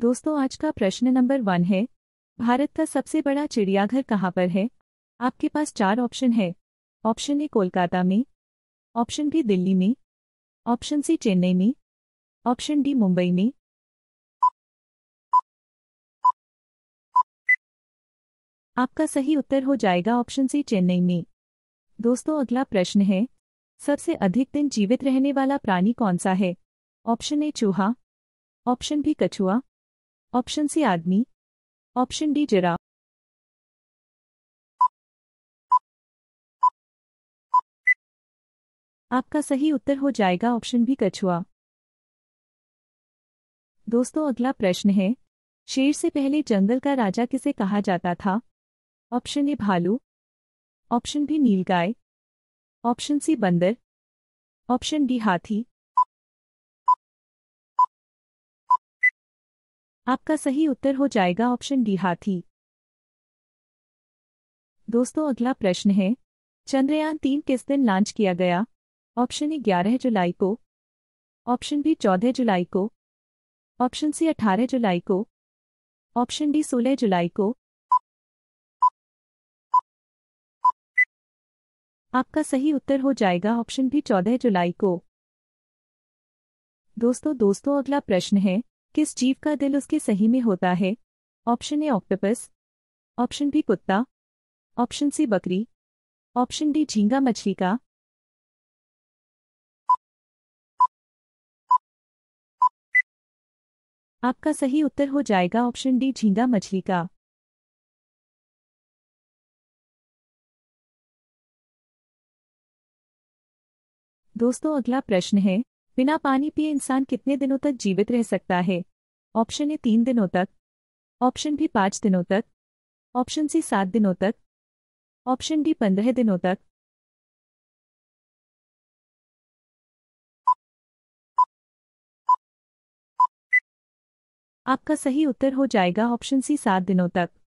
दोस्तों आज का प्रश्न नंबर वन है भारत का सबसे बड़ा चिड़ियाघर कहाँ पर है आपके पास चार ऑप्शन है ऑप्शन ए कोलकाता में ऑप्शन बी दिल्ली में ऑप्शन सी चेन्नई में ऑप्शन डी मुंबई में आपका सही उत्तर हो जाएगा ऑप्शन सी चेन्नई में दोस्तों अगला प्रश्न है सबसे अधिक दिन जीवित रहने वाला प्राणी कौन सा है ऑप्शन ए चूहा ऑप्शन बी कछुआ ऑप्शन सी आदमी ऑप्शन डी जरा आपका सही उत्तर हो जाएगा ऑप्शन भी कछुआ दोस्तों अगला प्रश्न है शेर से पहले जंगल का राजा किसे कहा जाता था ऑप्शन ए भालू ऑप्शन बी नीलगाय ऑप्शन सी बंदर ऑप्शन डी हाथी आपका सही उत्तर हो जाएगा ऑप्शन डी हाथी दोस्तों अगला प्रश्न है चंद्रयान तीन किस दिन लॉन्च किया गया ऑप्शन ए ग्यारह जुलाई को ऑप्शन बी चौदह जुलाई को ऑप्शन सी अठारह जुलाई को ऑप्शन डी सोलह जुलाई को आपका सही उत्तर हो जाएगा ऑप्शन भी चौदह जुलाई को दोस्तों दोस्तों अगला प्रश्न है किस जीव का दिल उसके सही में होता है option A octopus option B कुत्ता ऑप्शन सी बकरी ऑप्शन डी झींगा मछली का आपका सही उत्तर हो जाएगा ऑप्शन डी झींगा मछली का दोस्तों अगला प्रश्न है बिना पानी पिए इंसान कितने दिनों तक जीवित रह सकता है ऑप्शन ए तीन दिनों तक ऑप्शन बी पाँच दिनों तक ऑप्शन सी सात दिनों तक ऑप्शन डी पंद्रह दिनों तक आपका सही उत्तर हो जाएगा ऑप्शन सी सात दिनों तक